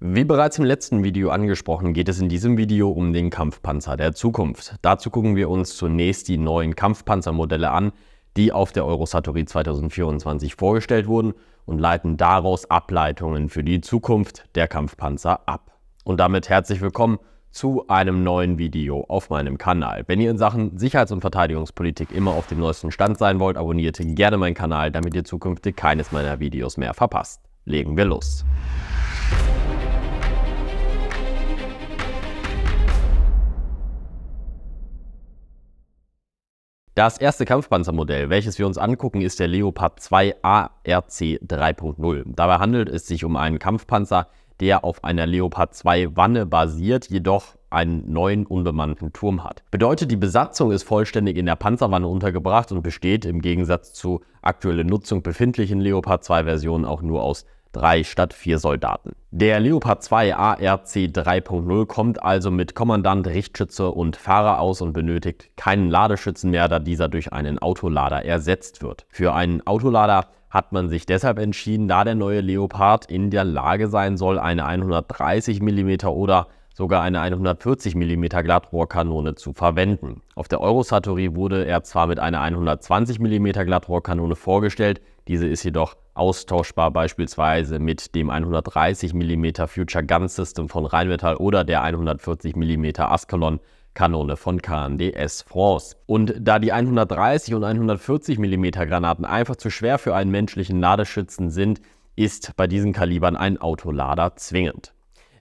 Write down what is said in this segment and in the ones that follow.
Wie bereits im letzten Video angesprochen, geht es in diesem Video um den Kampfpanzer der Zukunft. Dazu gucken wir uns zunächst die neuen Kampfpanzermodelle an, die auf der Eurosatory 2024 vorgestellt wurden und leiten daraus Ableitungen für die Zukunft der Kampfpanzer ab. Und damit herzlich willkommen zu einem neuen Video auf meinem Kanal. Wenn ihr in Sachen Sicherheits- und Verteidigungspolitik immer auf dem neuesten Stand sein wollt, abonniert gerne meinen Kanal, damit ihr zukünftig keines meiner Videos mehr verpasst. Legen wir los. Das erste Kampfpanzermodell, welches wir uns angucken, ist der Leopard 2 ARC 3.0. Dabei handelt es sich um einen Kampfpanzer, der auf einer Leopard 2 Wanne basiert, jedoch einen neuen unbemannten Turm hat. Bedeutet, die Besatzung ist vollständig in der Panzerwanne untergebracht und besteht im Gegensatz zu aktuell Nutzung befindlichen Leopard 2 Versionen auch nur aus drei statt vier Soldaten. Der Leopard 2 ARC 3.0 kommt also mit Kommandant, Richtschütze und Fahrer aus und benötigt keinen Ladeschützen mehr, da dieser durch einen Autolader ersetzt wird. Für einen Autolader hat man sich deshalb entschieden, da der neue Leopard in der Lage sein soll, eine 130 mm oder sogar eine 140 mm Glattrohrkanone zu verwenden. Auf der Eurosatory wurde er zwar mit einer 120 mm Glattrohrkanone vorgestellt, diese ist jedoch austauschbar beispielsweise mit dem 130 mm Future Gun System von Rheinmetall oder der 140 mm Ascalon Kanone von KNDS France. Und da die 130 und 140 mm Granaten einfach zu schwer für einen menschlichen Ladeschützen sind, ist bei diesen Kalibern ein Autolader zwingend.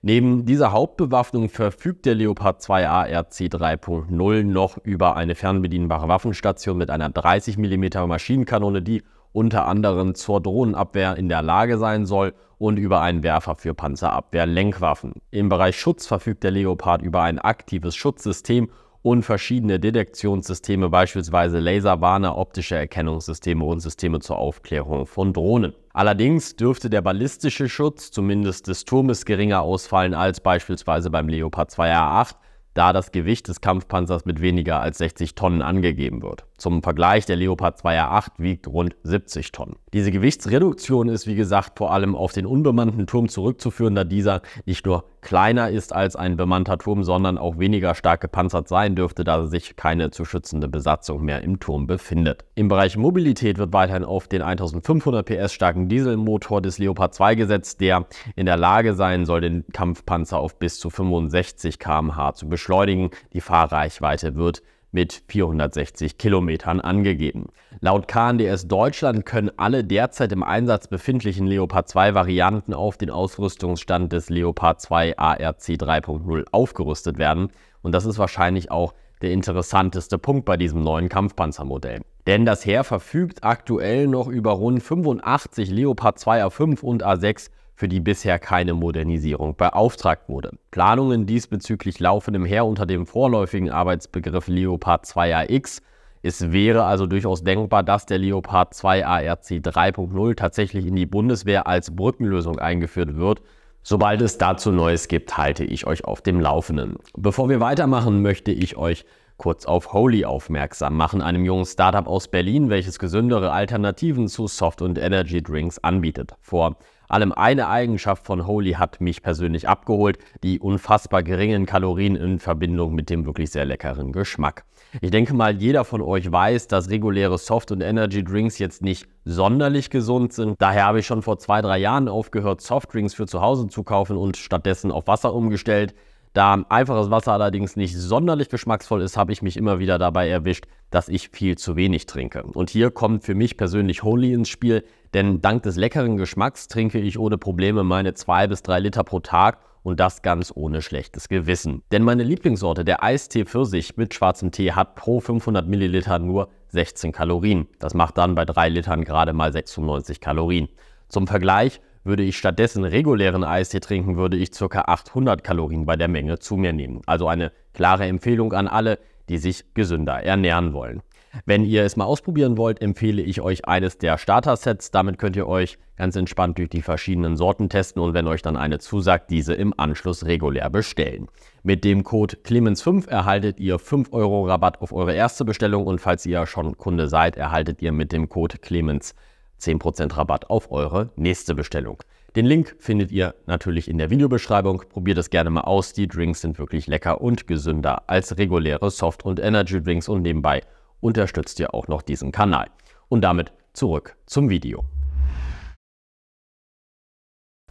Neben dieser Hauptbewaffnung verfügt der Leopard 2 a RC 3.0 noch über eine fernbedienbare Waffenstation mit einer 30 mm Maschinenkanone, die unter anderem zur Drohnenabwehr in der Lage sein soll und über einen Werfer für Panzerabwehr-Lenkwaffen. Im Bereich Schutz verfügt der Leopard über ein aktives Schutzsystem und verschiedene Detektionssysteme, beispielsweise Laserwarner, optische Erkennungssysteme und Systeme zur Aufklärung von Drohnen. Allerdings dürfte der ballistische Schutz zumindest des Turmes geringer ausfallen als beispielsweise beim Leopard 2A8, da das Gewicht des Kampfpanzers mit weniger als 60 Tonnen angegeben wird. Zum Vergleich, der Leopard 2A8 wiegt rund 70 Tonnen. Diese Gewichtsreduktion ist wie gesagt vor allem auf den unbemannten Turm zurückzuführen, da dieser nicht nur kleiner ist als ein bemannter Turm, sondern auch weniger stark gepanzert sein dürfte, da sich keine zu schützende Besatzung mehr im Turm befindet. Im Bereich Mobilität wird weiterhin auf den 1500 PS starken Dieselmotor des Leopard 2 gesetzt, der in der Lage sein soll, den Kampfpanzer auf bis zu 65 km/h zu beschleunigen. Die Fahrreichweite wird mit 460 Kilometern angegeben. Laut KNDS Deutschland können alle derzeit im Einsatz befindlichen Leopard 2 Varianten auf den Ausrüstungsstand des Leopard 2 ARC 3.0 aufgerüstet werden und das ist wahrscheinlich auch der interessanteste Punkt bei diesem neuen Kampfpanzermodell. Denn das Heer verfügt aktuell noch über rund 85 Leopard 2 A5 und A6 für die bisher keine Modernisierung beauftragt wurde. Planungen diesbezüglich laufen im Heer unter dem vorläufigen Arbeitsbegriff Leopard 2AX. Es wäre also durchaus denkbar, dass der Leopard 2 ARC 3.0 tatsächlich in die Bundeswehr als Brückenlösung eingeführt wird. Sobald es dazu Neues gibt, halte ich euch auf dem Laufenden. Bevor wir weitermachen, möchte ich euch kurz auf Holy aufmerksam machen, einem jungen Startup aus Berlin, welches gesündere Alternativen zu Soft- und Energy-Drinks anbietet. Vor allem eine Eigenschaft von Holy hat mich persönlich abgeholt, die unfassbar geringen Kalorien in Verbindung mit dem wirklich sehr leckeren Geschmack. Ich denke mal, jeder von euch weiß, dass reguläre Soft- und Energy-Drinks jetzt nicht sonderlich gesund sind. Daher habe ich schon vor zwei, drei Jahren aufgehört, Softdrinks für zu Hause zu kaufen und stattdessen auf Wasser umgestellt. Da einfaches Wasser allerdings nicht sonderlich geschmacksvoll ist, habe ich mich immer wieder dabei erwischt, dass ich viel zu wenig trinke. Und hier kommt für mich persönlich Holy ins Spiel, denn dank des leckeren Geschmacks trinke ich ohne Probleme meine zwei bis drei Liter pro Tag und das ganz ohne schlechtes Gewissen. Denn meine Lieblingssorte, der Eistee Pfirsich mit schwarzem Tee, hat pro 500 Milliliter nur 16 Kalorien. Das macht dann bei 3 Litern gerade mal 96 Kalorien. Zum Vergleich, würde ich stattdessen regulären Eistee trinken, würde ich ca. 800 Kalorien bei der Menge zu mir nehmen. Also eine klare Empfehlung an alle, die sich gesünder ernähren wollen. Wenn ihr es mal ausprobieren wollt, empfehle ich euch eines der Starter-Sets. Damit könnt ihr euch ganz entspannt durch die verschiedenen Sorten testen und wenn euch dann eine zusagt, diese im Anschluss regulär bestellen. Mit dem Code Clemens5 erhaltet ihr 5 Euro Rabatt auf eure erste Bestellung und falls ihr schon Kunde seid, erhaltet ihr mit dem Code Clemens 10% Rabatt auf eure nächste Bestellung. Den Link findet ihr natürlich in der Videobeschreibung. Probiert es gerne mal aus. Die Drinks sind wirklich lecker und gesünder als reguläre Soft- und Energy-Drinks und nebenbei unterstützt ihr auch noch diesen Kanal. Und damit zurück zum Video.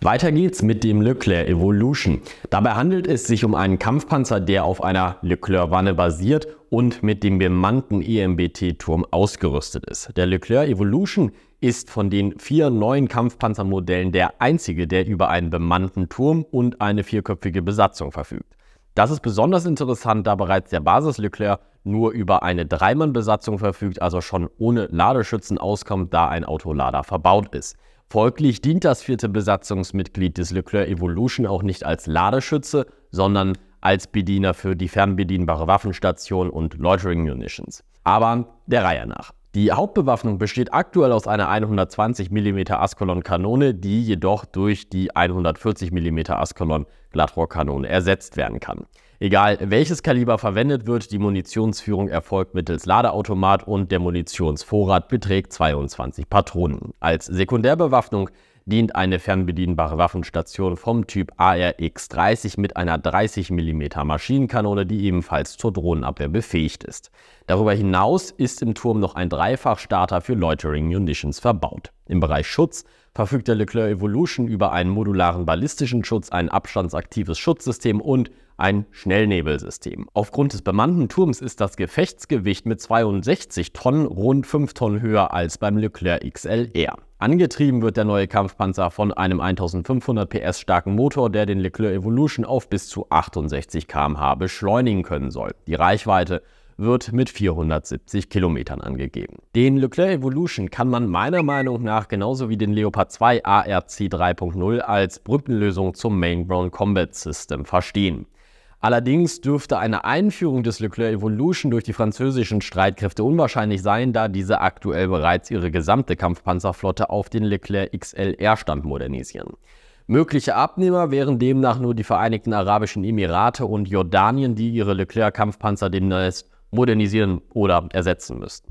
Weiter geht's mit dem Leclerc Evolution. Dabei handelt es sich um einen Kampfpanzer, der auf einer Leclerc-Wanne basiert und mit dem bemannten EMBT-Turm ausgerüstet ist. Der Leclerc Evolution ist von den vier neuen Kampfpanzermodellen der einzige, der über einen bemannten Turm und eine vierköpfige Besatzung verfügt. Das ist besonders interessant, da bereits der Basis Leclerc nur über eine Dreimann-Besatzung verfügt, also schon ohne Ladeschützen auskommt, da ein Autolader verbaut ist. Folglich dient das vierte Besatzungsmitglied des Leclerc Evolution auch nicht als Ladeschütze, sondern als Bediener für die fernbedienbare Waffenstation und Loitering Munitions. Aber der Reihe nach. Die Hauptbewaffnung besteht aktuell aus einer 120 mm ascolon kanone die jedoch durch die 140 mm ascolon Glattrohrkanone ersetzt werden kann. Egal welches Kaliber verwendet wird, die Munitionsführung erfolgt mittels Ladeautomat und der Munitionsvorrat beträgt 22 Patronen. Als Sekundärbewaffnung dient eine fernbedienbare Waffenstation vom Typ ARX-30 mit einer 30 mm Maschinenkanone, die ebenfalls zur Drohnenabwehr befähigt ist. Darüber hinaus ist im Turm noch ein Dreifachstarter für Loitering Munitions verbaut. Im Bereich Schutz verfügt der Leclerc Evolution über einen modularen ballistischen Schutz, ein abstandsaktives Schutzsystem und ein Schnellnebelsystem. Aufgrund des bemannten Turms ist das Gefechtsgewicht mit 62 Tonnen rund 5 Tonnen höher als beim Leclerc XLR. Angetrieben wird der neue Kampfpanzer von einem 1500 PS starken Motor, der den Leclerc Evolution auf bis zu 68 km/h beschleunigen können soll. Die Reichweite wird mit 470 Kilometern angegeben. Den Leclerc Evolution kann man meiner Meinung nach genauso wie den Leopard 2 ARC 3.0 als Brückenlösung zum Main Ground Combat System verstehen. Allerdings dürfte eine Einführung des Leclerc Evolution durch die französischen Streitkräfte unwahrscheinlich sein, da diese aktuell bereits ihre gesamte Kampfpanzerflotte auf den Leclerc XLR-Stand modernisieren. Mögliche Abnehmer wären demnach nur die Vereinigten Arabischen Emirate und Jordanien, die ihre Leclerc-Kampfpanzer demnächst modernisieren oder ersetzen müssten.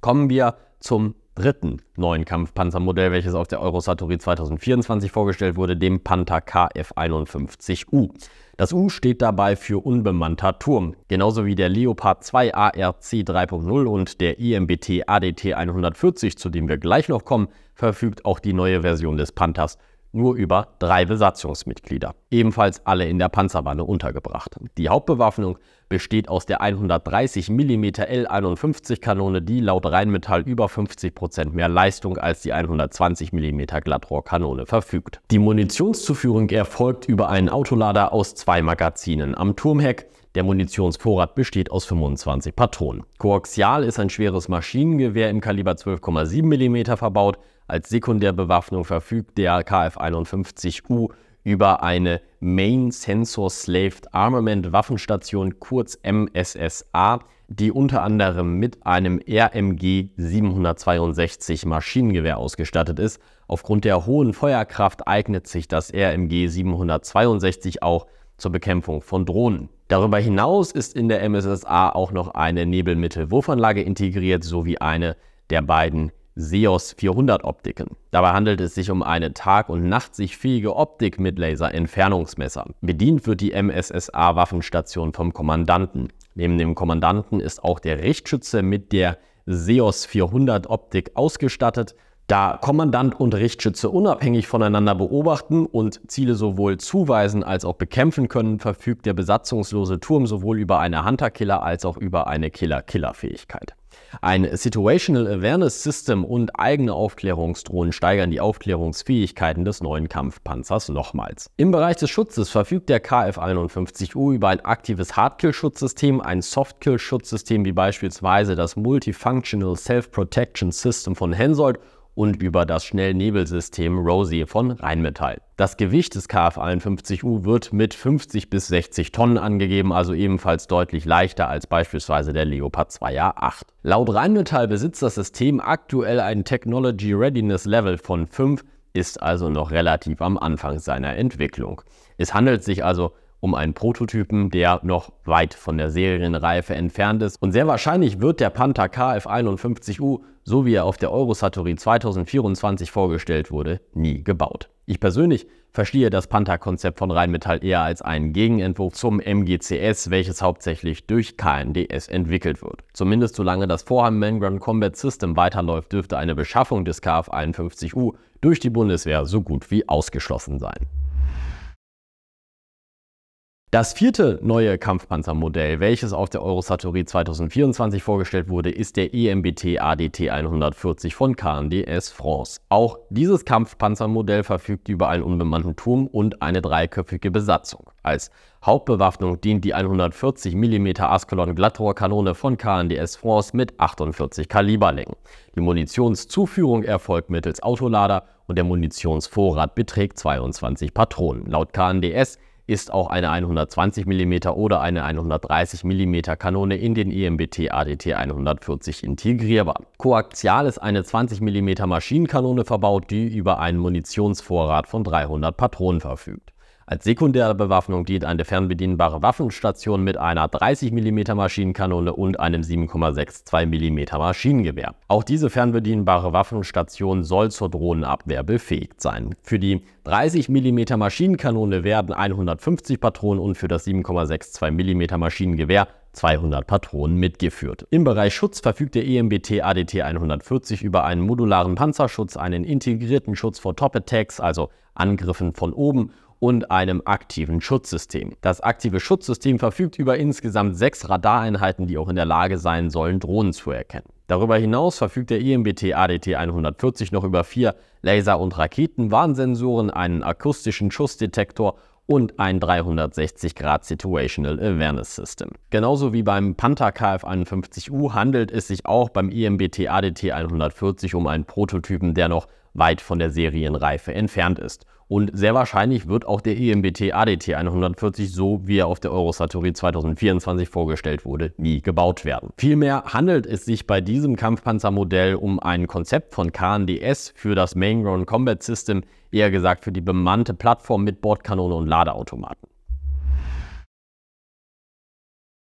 Kommen wir zum dritten neuen Kampfpanzermodell, welches auf der Eurosatori 2024 vorgestellt wurde, dem Panther KF-51U. Das U steht dabei für unbemannter Turm, genauso wie der Leopard 2 ARC 3.0 und der IMBT ADT 140, zu dem wir gleich noch kommen, verfügt auch die neue Version des Panthers nur über drei Besatzungsmitglieder, ebenfalls alle in der Panzerwanne untergebracht. Die Hauptbewaffnung besteht aus der 130 mm L51 Kanone, die laut Rheinmetall über 50% mehr Leistung als die 120 mm Glattrohrkanone verfügt. Die Munitionszuführung erfolgt über einen Autolader aus zwei Magazinen am Turmheck, der Munitionsvorrat besteht aus 25 Patronen. Koaxial ist ein schweres Maschinengewehr im Kaliber 12,7 mm verbaut als Sekundärbewaffnung verfügt der Kf-51U über eine Main Sensor Slaved Armament Waffenstation, kurz MSSA, die unter anderem mit einem RMG 762 Maschinengewehr ausgestattet ist. Aufgrund der hohen Feuerkraft eignet sich das RMG 762 auch zur Bekämpfung von Drohnen. Darüber hinaus ist in der MSSA auch noch eine Nebelmittelwurfanlage integriert sowie eine der beiden SEOS 400 Optiken. Dabei handelt es sich um eine tag- und nachtsichtfähige Optik mit Laser-Entfernungsmesser. Bedient wird die MSSA-Waffenstation vom Kommandanten. Neben dem Kommandanten ist auch der Richtschütze mit der SEOS 400 Optik ausgestattet, da Kommandant und Richtschütze unabhängig voneinander beobachten und Ziele sowohl zuweisen als auch bekämpfen können, verfügt der besatzungslose Turm sowohl über eine Hunter-Killer als auch über eine Killer-Killer-Fähigkeit. Ein Situational Awareness System und eigene Aufklärungsdrohnen steigern die Aufklärungsfähigkeiten des neuen Kampfpanzers nochmals. Im Bereich des Schutzes verfügt der KF-51U über ein aktives Hardkill-Schutzsystem, ein Softkill-Schutzsystem wie beispielsweise das Multifunctional Self-Protection System von Hensoldt und über das Schnellnebelsystem ROSI von Rheinmetall. Das Gewicht des Kf 51U wird mit 50 bis 60 Tonnen angegeben, also ebenfalls deutlich leichter als beispielsweise der Leopard 2A 8. Laut Rheinmetall besitzt das System aktuell ein Technology Readiness Level von 5, ist also noch relativ am Anfang seiner Entwicklung. Es handelt sich also um einen Prototypen, der noch weit von der Serienreife entfernt ist. Und sehr wahrscheinlich wird der Panther KF51U so wie er auf der Eurosatori 2024 vorgestellt wurde, nie gebaut. Ich persönlich verstehe das Panther-Konzept von Rheinmetall eher als einen Gegenentwurf zum MGCS, welches hauptsächlich durch KNDS entwickelt wird. Zumindest solange das Vorhaben Manground Combat System weiterläuft, dürfte eine Beschaffung des Kf-51U durch die Bundeswehr so gut wie ausgeschlossen sein. Das vierte neue Kampfpanzermodell, welches auf der Eurosatory 2024 vorgestellt wurde, ist der EMBT ADT 140 von KNDS France. Auch dieses Kampfpanzermodell verfügt über einen unbemannten Turm und eine dreiköpfige Besatzung. Als Hauptbewaffnung dient die 140 mm Askelon Glattrohrkanone von KNDS France mit 48 Kaliberlängen. Die Munitionszuführung erfolgt mittels Autolader und der Munitionsvorrat beträgt 22 Patronen. Laut KNDS ist auch eine 120 mm oder eine 130 mm Kanone in den EMBT ADT 140 integrierbar. Koaxial ist eine 20 mm Maschinenkanone verbaut, die über einen Munitionsvorrat von 300 Patronen verfügt. Als sekundäre Bewaffnung dient eine fernbedienbare Waffenstation mit einer 30 mm Maschinenkanone und einem 7,62 mm Maschinengewehr. Auch diese fernbedienbare Waffenstation soll zur Drohnenabwehr befähigt sein. Für die 30 mm Maschinenkanone werden 150 Patronen und für das 7,62 mm Maschinengewehr 200 Patronen mitgeführt. Im Bereich Schutz verfügt der EMBT ADT 140 über einen modularen Panzerschutz, einen integrierten Schutz vor Top-Attacks, also Angriffen von oben und einem aktiven Schutzsystem. Das aktive Schutzsystem verfügt über insgesamt sechs Radareinheiten, die auch in der Lage sein sollen, Drohnen zu erkennen. Darüber hinaus verfügt der IMBT ADT 140 noch über vier Laser- und Raketenwarnsensoren, einen akustischen Schussdetektor und ein 360-Grad Situational Awareness System. Genauso wie beim Panther KF-51U handelt es sich auch beim IMBT ADT 140 um einen Prototypen, der noch weit von der Serienreife entfernt ist. Und sehr wahrscheinlich wird auch der EMBT ADT 140, so wie er auf der Eurosatori 2024 vorgestellt wurde, nie gebaut werden. Vielmehr handelt es sich bei diesem Kampfpanzermodell um ein Konzept von KNDS für das Main Ground Combat System, eher gesagt für die bemannte Plattform mit Bordkanone und Ladeautomaten.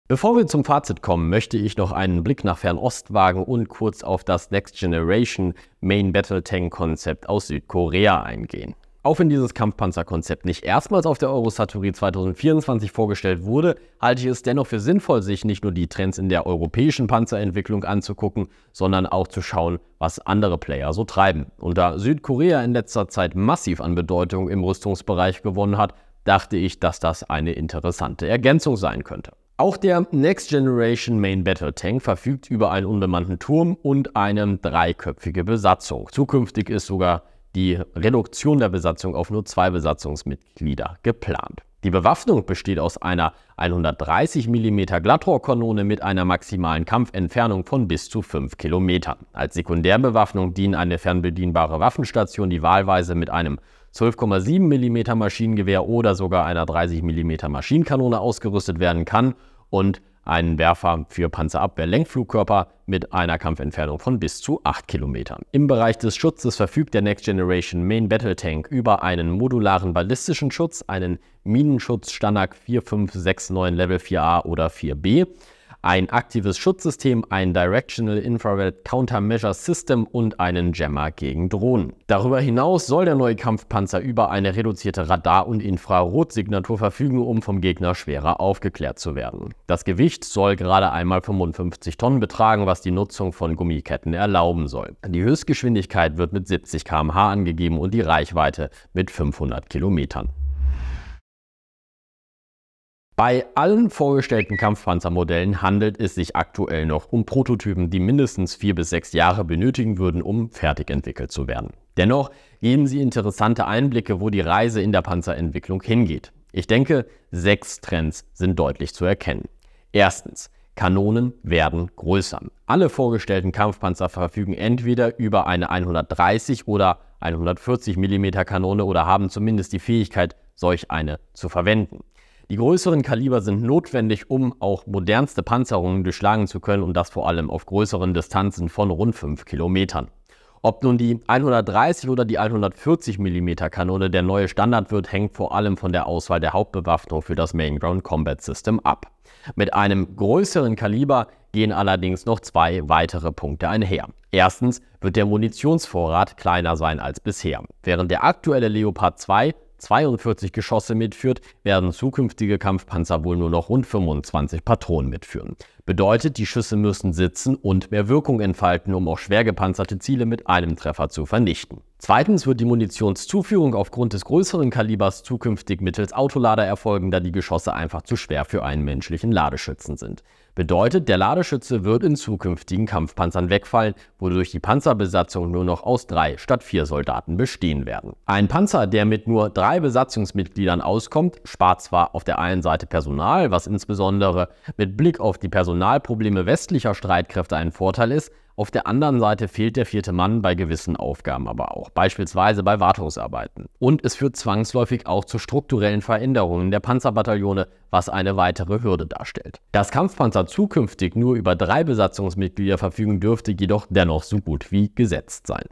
Bevor wir zum Fazit kommen, möchte ich noch einen Blick nach Fernost wagen und kurz auf das Next Generation Main Battle Tank Konzept aus Südkorea eingehen. Auch wenn dieses Kampfpanzerkonzept nicht erstmals auf der Eurosatory 2024 vorgestellt wurde, halte ich es dennoch für sinnvoll, sich nicht nur die Trends in der europäischen Panzerentwicklung anzugucken, sondern auch zu schauen, was andere Player so treiben. Und da Südkorea in letzter Zeit massiv an Bedeutung im Rüstungsbereich gewonnen hat, dachte ich, dass das eine interessante Ergänzung sein könnte. Auch der Next Generation Main Battle Tank verfügt über einen unbemannten Turm und eine dreiköpfige Besatzung. Zukünftig ist sogar die Reduktion der Besatzung auf nur zwei Besatzungsmitglieder geplant. Die Bewaffnung besteht aus einer 130 mm Glattrohrkanone mit einer maximalen Kampfentfernung von bis zu 5 km. Als Sekundärbewaffnung dienen eine fernbedienbare Waffenstation, die wahlweise mit einem 12,7 mm Maschinengewehr oder sogar einer 30 mm Maschinenkanone ausgerüstet werden kann und einen Werfer für Panzerabwehr-Lenkflugkörper mit einer Kampfentfernung von bis zu 8 km. Im Bereich des Schutzes verfügt der Next Generation Main Battle Tank über einen modularen ballistischen Schutz, einen Minenschutz Stanak 4569 Level 4A oder 4B, ein aktives Schutzsystem, ein Directional Infrared Countermeasure System und einen Jammer gegen Drohnen. Darüber hinaus soll der neue Kampfpanzer über eine reduzierte Radar- und Infrarotsignatur verfügen, um vom Gegner schwerer aufgeklärt zu werden. Das Gewicht soll gerade einmal 55 Tonnen betragen, was die Nutzung von Gummiketten erlauben soll. Die Höchstgeschwindigkeit wird mit 70 km/h angegeben und die Reichweite mit 500 Kilometern. Bei allen vorgestellten Kampfpanzermodellen handelt es sich aktuell noch um Prototypen, die mindestens vier bis sechs Jahre benötigen würden, um fertig entwickelt zu werden. Dennoch geben sie interessante Einblicke, wo die Reise in der Panzerentwicklung hingeht. Ich denke, sechs Trends sind deutlich zu erkennen. Erstens, Kanonen werden größer. Alle vorgestellten Kampfpanzer verfügen entweder über eine 130 oder 140 mm Kanone oder haben zumindest die Fähigkeit, solch eine zu verwenden. Die größeren Kaliber sind notwendig, um auch modernste Panzerungen durchschlagen zu können und das vor allem auf größeren Distanzen von rund 5 Kilometern. Ob nun die 130 oder die 140 mm Kanone der neue Standard wird, hängt vor allem von der Auswahl der Hauptbewaffnung für das Main Ground Combat System ab. Mit einem größeren Kaliber gehen allerdings noch zwei weitere Punkte einher. Erstens wird der Munitionsvorrat kleiner sein als bisher. Während der aktuelle Leopard 2 42 Geschosse mitführt, werden zukünftige Kampfpanzer wohl nur noch rund 25 Patronen mitführen. Bedeutet, die Schüsse müssen sitzen und mehr Wirkung entfalten, um auch schwer gepanzerte Ziele mit einem Treffer zu vernichten. Zweitens wird die Munitionszuführung aufgrund des größeren Kalibers zukünftig mittels Autolader erfolgen, da die Geschosse einfach zu schwer für einen menschlichen Ladeschützen sind. Bedeutet, der Ladeschütze wird in zukünftigen Kampfpanzern wegfallen, wodurch die Panzerbesatzung nur noch aus drei statt vier Soldaten bestehen werden. Ein Panzer, der mit nur drei Besatzungsmitgliedern auskommt, spart zwar auf der einen Seite Personal, was insbesondere mit Blick auf die Personalprobleme westlicher Streitkräfte ein Vorteil ist, auf der anderen Seite fehlt der vierte Mann bei gewissen Aufgaben aber auch, beispielsweise bei Wartungsarbeiten. Und es führt zwangsläufig auch zu strukturellen Veränderungen der Panzerbataillone, was eine weitere Hürde darstellt. Dass Kampfpanzer zukünftig nur über drei Besatzungsmitglieder verfügen, dürfte jedoch dennoch so gut wie gesetzt sein.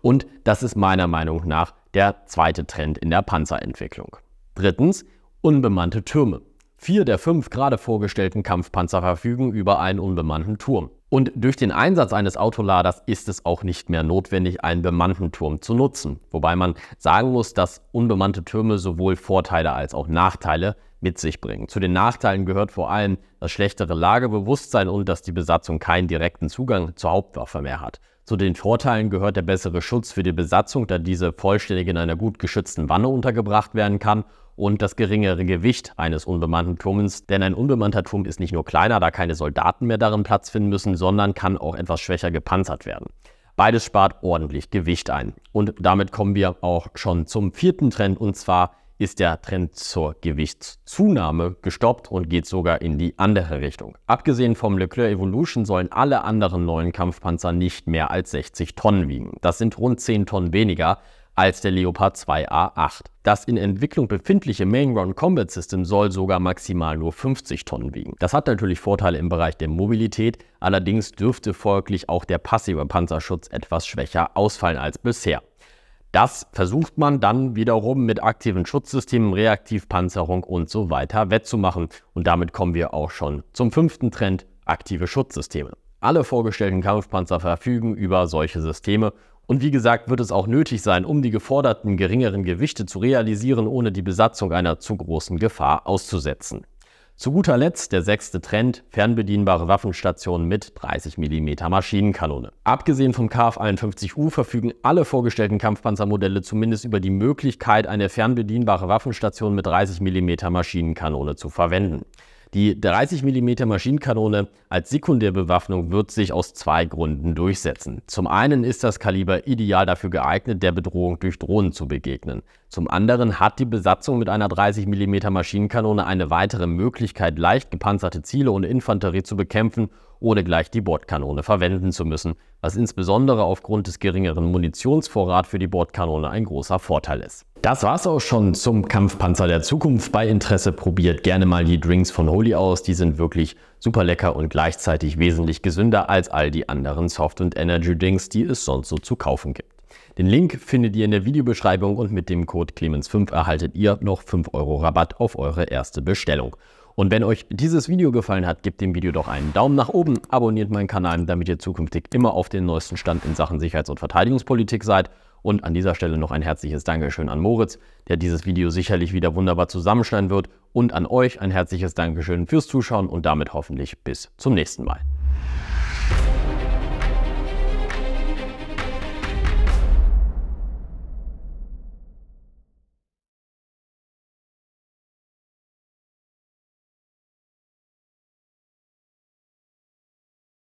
Und das ist meiner Meinung nach der zweite Trend in der Panzerentwicklung. Drittens, unbemannte Türme. Vier der fünf gerade vorgestellten Kampfpanzer verfügen über einen unbemannten Turm. Und durch den Einsatz eines Autoladers ist es auch nicht mehr notwendig, einen bemannten Turm zu nutzen. Wobei man sagen muss, dass unbemannte Türme sowohl Vorteile als auch Nachteile mit sich bringen. Zu den Nachteilen gehört vor allem das schlechtere Lagebewusstsein und dass die Besatzung keinen direkten Zugang zur Hauptwaffe mehr hat. Zu den Vorteilen gehört der bessere Schutz für die Besatzung, da diese vollständig in einer gut geschützten Wanne untergebracht werden kann und das geringere Gewicht eines unbemannten Turmes. Denn ein unbemannter Turm ist nicht nur kleiner, da keine Soldaten mehr darin Platz finden müssen, sondern kann auch etwas schwächer gepanzert werden. Beides spart ordentlich Gewicht ein. Und damit kommen wir auch schon zum vierten Trend und zwar ist der Trend zur Gewichtszunahme gestoppt und geht sogar in die andere Richtung. Abgesehen vom Leclerc Evolution sollen alle anderen neuen Kampfpanzer nicht mehr als 60 Tonnen wiegen. Das sind rund 10 Tonnen weniger als der Leopard 2A8. Das in Entwicklung befindliche Main Run Combat System soll sogar maximal nur 50 Tonnen wiegen. Das hat natürlich Vorteile im Bereich der Mobilität, allerdings dürfte folglich auch der passive Panzerschutz etwas schwächer ausfallen als bisher. Das versucht man dann wiederum mit aktiven Schutzsystemen, Reaktivpanzerung und so weiter wettzumachen. Und damit kommen wir auch schon zum fünften Trend, aktive Schutzsysteme. Alle vorgestellten Kampfpanzer verfügen über solche Systeme und wie gesagt, wird es auch nötig sein, um die geforderten geringeren Gewichte zu realisieren, ohne die Besatzung einer zu großen Gefahr auszusetzen. Zu guter Letzt der sechste Trend, fernbedienbare Waffenstationen mit 30 mm Maschinenkanone. Abgesehen vom Kf 51U verfügen alle vorgestellten Kampfpanzermodelle zumindest über die Möglichkeit, eine fernbedienbare Waffenstation mit 30 mm Maschinenkanone zu verwenden. Die 30 mm Maschinenkanone als Sekundärbewaffnung wird sich aus zwei Gründen durchsetzen. Zum einen ist das Kaliber ideal dafür geeignet, der Bedrohung durch Drohnen zu begegnen. Zum anderen hat die Besatzung mit einer 30 mm Maschinenkanone eine weitere Möglichkeit, leicht gepanzerte Ziele und Infanterie zu bekämpfen ohne gleich die Bordkanone verwenden zu müssen, was insbesondere aufgrund des geringeren Munitionsvorrats für die Bordkanone ein großer Vorteil ist. Das war's auch schon zum Kampfpanzer der Zukunft. Bei Interesse probiert gerne mal die Drinks von Holy aus. Die sind wirklich super lecker und gleichzeitig wesentlich gesünder als all die anderen Soft- und Energy-Drinks, die es sonst so zu kaufen gibt. Den Link findet ihr in der Videobeschreibung und mit dem Code Clemens5 erhaltet ihr noch 5 Euro Rabatt auf eure erste Bestellung. Und wenn euch dieses Video gefallen hat, gebt dem Video doch einen Daumen nach oben, abonniert meinen Kanal, damit ihr zukünftig immer auf den neuesten Stand in Sachen Sicherheits- und Verteidigungspolitik seid. Und an dieser Stelle noch ein herzliches Dankeschön an Moritz, der dieses Video sicherlich wieder wunderbar zusammenschneiden wird. Und an euch ein herzliches Dankeschön fürs Zuschauen und damit hoffentlich bis zum nächsten Mal.